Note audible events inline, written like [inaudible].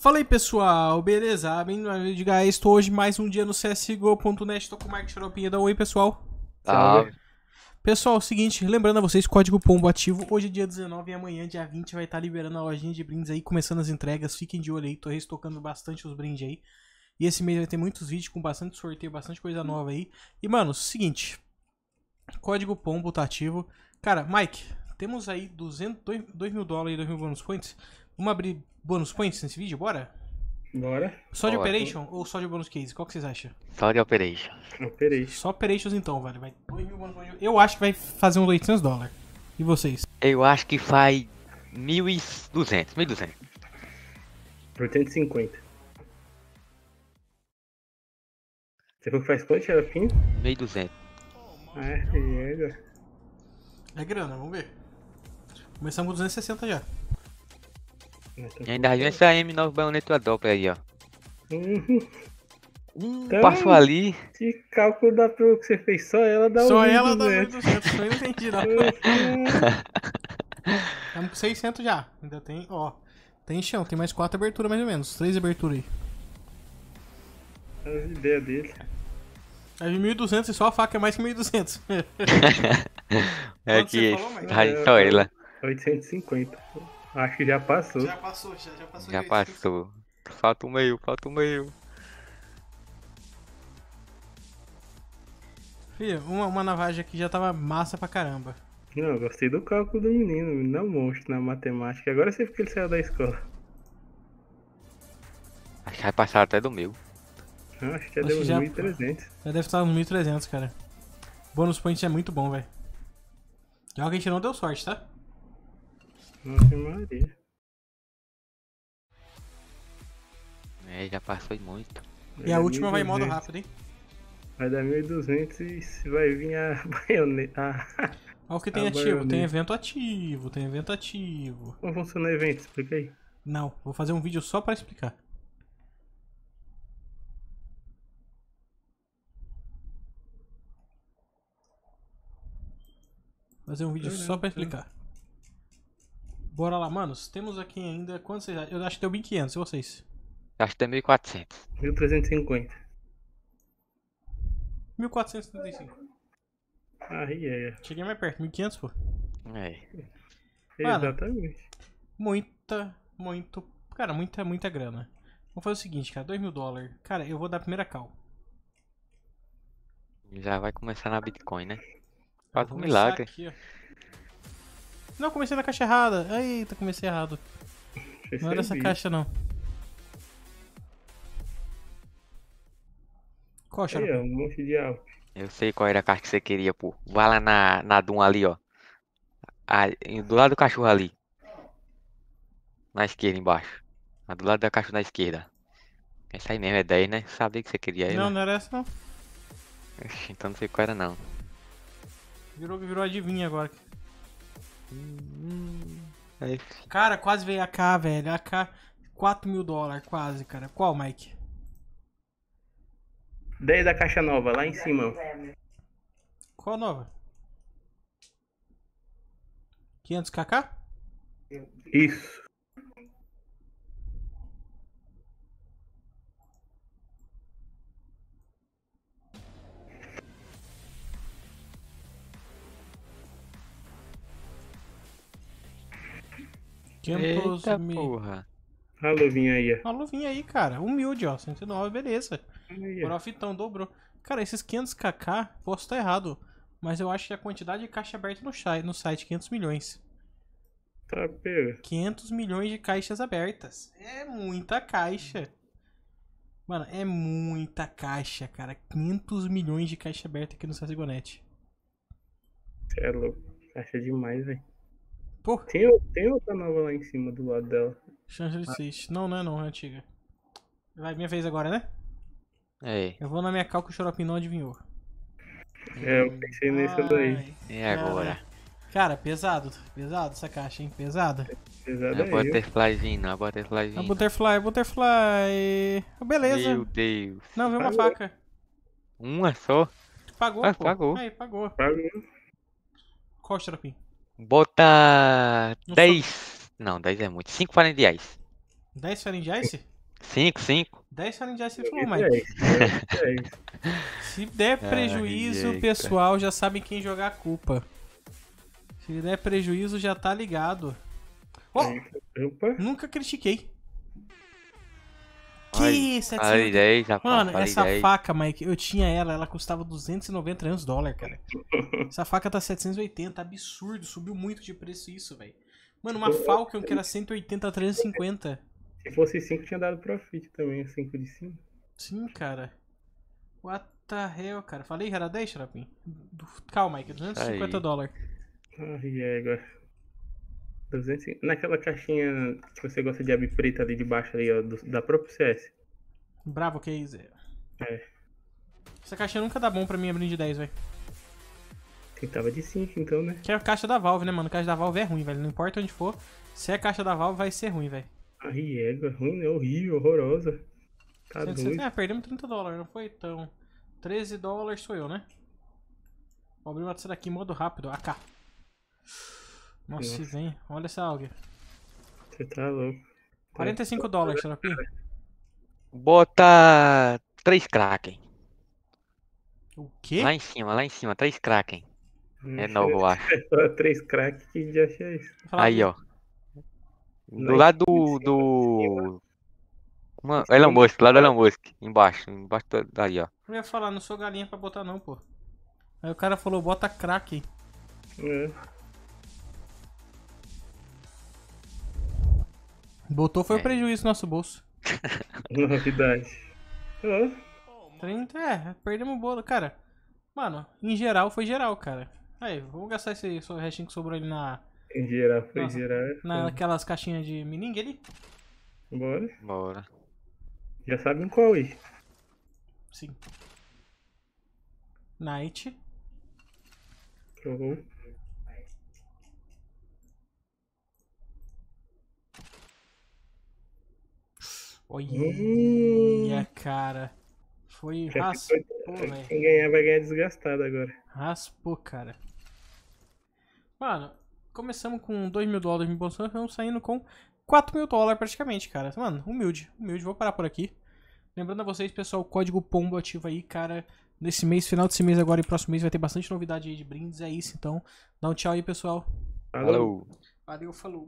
Fala aí pessoal, beleza? Bem-vindo ao de Gaia, estou hoje mais um dia no CSGO.net, estou com o Mike Xaropinha, dá um oi pessoal. Tá. Pessoal, é seguinte, lembrando a vocês, código POMBO ativo, hoje é dia 19 e amanhã, dia 20, vai estar tá liberando a lojinha de brindes aí, começando as entregas, fiquem de olho aí, tô restocando bastante os brindes aí. E esse mês vai ter muitos vídeos com bastante sorteio, bastante coisa nova aí. E mano, seguinte, código POMBO tá ativo. Cara, Mike, temos aí 200, 2 mil dólares e 2 mil bonus points. Vamos abrir bônus points nesse vídeo, bora? Bora. Só de Ótimo. Operation ou só de bônus case? Qual que vocês acham? Só de Operation. Operation. Só Operations então, velho. Vai Eu acho que vai fazer uns 800 dólares. E vocês? Eu acho que faz 1.200, 1.200. Por 850. Você falou que faz quanto, Xerafim? 1.200. É, é, é grana, vamos ver. Começamos com 260 já. E ainda vem essa M9 baioneta dobra aí, ó. Hum, então, passou é ali. que cálculo dá pro que você fez, só ela dá Só um ela dá 1200, né? só eu entendi, não. Estamos com 600 já. Ainda tem, ó. Tem chão, tem mais 4 aberturas mais ou menos. 3 aberturas aí. É As ideias dele. É de 1200 e só a faca é mais que 1200. [laughs] é Quanto que. Falou, é, só ela. 850. Acho que já passou. Já passou, já, já passou. Já passou. Falta o meio, falta o meio. Filho, uma, uma navagem aqui já tava massa pra caramba. Não, eu gostei do cálculo do menino, não monstro na matemática. Agora você sei porque ele saiu da escola. Acho que vai passar até do meu. Não, acho que já acho deu uns já, 1.300. Já deve estar uns 1.300, cara. Bônus point é muito bom, velho. Pior que a gente não deu sorte, tá? Maria. É, já passou e muito. e a última vai em modo rápido, hein? Vai dar 1.200 e vai vir a [laughs] baioneta. Ah. Olha o que tem a ativo. Baioneta. Tem evento ativo, tem evento ativo. Como funciona o evento? Explica aí. Não, vou fazer um vídeo só pra explicar. Fazer um vídeo só pra explicar. Bora lá, manos. Temos aqui ainda. quantos? vocês acham? Eu acho que deu 1.500, e vocês? Acho que deu 1.400. 1.350. 1.435. Aí é. Cheguei mais perto, 1.500, pô. É. Mano, Exatamente. Muita, muito. Cara, muita, muita grana. Vamos fazer o seguinte, cara. 2 mil dólares. Cara, eu vou dar a primeira cal. Já vai começar na Bitcoin, né? Faz um milagre. Aqui, ó. Não, comecei na caixa errada. Eita, comecei errado. Não era é essa caixa, não. Qual a é, um monte de Eu sei qual era a caixa que você queria, pô. Vai lá na, na Doom ali, ó. do lado do cachorro ali. Na esquerda, embaixo. do lado da caixa na esquerda. Essa aí mesmo é 10, né? Sabia que você queria aí? Não, não era essa, não. Então não sei qual era, não. Virou, virou adivinha agora. Aí. Cara, quase veio AK, velho. AK 4 mil dólares, quase, cara. Qual, Mike? 10 da caixa nova, lá em cima. Qual nova? 500kk? Isso. tempos Eita, me... porra. A luvinha aí. A luvinha aí, cara. Humilde, ó. 109, beleza. Profitão, dobrou. Cara, esses 500kk, posso estar errado, mas eu acho que a quantidade de caixa aberta no, no site, 500 milhões. Tá, pega. 500 milhões de caixas abertas. É muita caixa. Mano, é muita caixa, cara. 500 milhões de caixa aberta aqui no Sasgonet. É louco. Caixa demais, velho. Pô. Tem, tem outra nova lá em cima do lado dela. Chance de ah. Seis. Não, não é não, é antiga. Vai, minha vez agora, né? É. Eu vou na minha cal que o Xaropim não adivinhou. É, eu pensei nisso daí. E agora? Cara, pesado, pesado essa caixa, hein? Pesada. Pesada é a butterflyzinha, a é butterflyzinha. A é butterfly, é butterfly. Beleza. Meu Deus. Não, veio uma faca. Uma só? Pagou, ah, pô. Pagou. Aí, pagou. Pagou. Qual, Xaropim? Bota 10. Não, 10 é muito. 5 farinha de ice. 10 farinha de ice? 5, 5. 10 farinha de ice falou, mais. [laughs] Se der prejuízo, Ai, pessoal, já sabe quem jogar a culpa. Se der prejuízo, já tá ligado. Oh, Opa. Nunca critiquei. Que ai, isso, é Falei 10, Mano, falei essa 10. faca, Mike, eu tinha ela, ela custava 290 anos dólar, cara. [laughs] essa faca tá 780, absurdo, subiu muito de preço isso, velho. Mano, uma eu, Falcon que era 180 a 350. Se fosse 5, tinha dado profit também, 5 de 5. Sim, cara. What the hell, cara? Falei que era 10, Xarapim? Calma, Mike, 250 dólares. Ai, é, agora. 200, naquela caixinha que você gosta de abrir preta ali de ali, ó, do, da própria CS. Bravo case. É. Essa caixa nunca dá bom pra mim abrir de 10, velho. Tentava de 5, então, né? Que é a caixa da Valve, né, mano? A caixa da Valve é ruim, velho. Não importa onde for, se é caixa da Valve, vai ser ruim, velho. A ruim é ruim, né? Horrível, horrorosa. Tá doido. É, perdemos 30 dólares, não foi tão... 13 dólares sou eu, né? Vou abrir uma dessa daqui, modo rápido. AK. Nossa, Nossa. vem. Olha essa águia. Você tá louco. 45 tá. dólares, Xeropi. Bota 3 Kraken. O quê? Lá em cima, lá em cima, 3 Kraken. Hum, é novo, eu [laughs] acho. 3 é Kraken, quem já acha é isso? Aí, ó. Do lado do. do... Mano, Elon Musk, lá do Elon Musk, embaixo, embaixo daí, ó. Eu ia falar, não sou galinha pra botar não, pô. Aí o cara falou, bota Kraken. É. Botou foi o é. prejuízo no nosso bolso. Novidade. [laughs] 30, é, perdemos o bolo, cara. Mano, em geral foi geral, cara. Aí, vamos gastar esse restinho que sobrou ali na. Em geral foi é na, geral. naquelas caixinhas de meningue ali. Bora. Bora. Já sabem qual aí? Sim. Night. Uhum. Olha, hum. cara. Foi raspo. velho. Quem ganhar vai ganhar desgastado agora. Raspou, cara. Mano, começamos com 2 mil dólares em Bolsonaro, vamos saindo com 4 mil dólares praticamente, cara. Mano, humilde, humilde. Vou parar por aqui. Lembrando a vocês, pessoal, o código POMBO ativa aí, cara. Nesse mês, final desse mês agora e próximo mês vai ter bastante novidade aí de brindes. É isso, então. Dá um tchau aí, pessoal. Falou. Valeu, falou.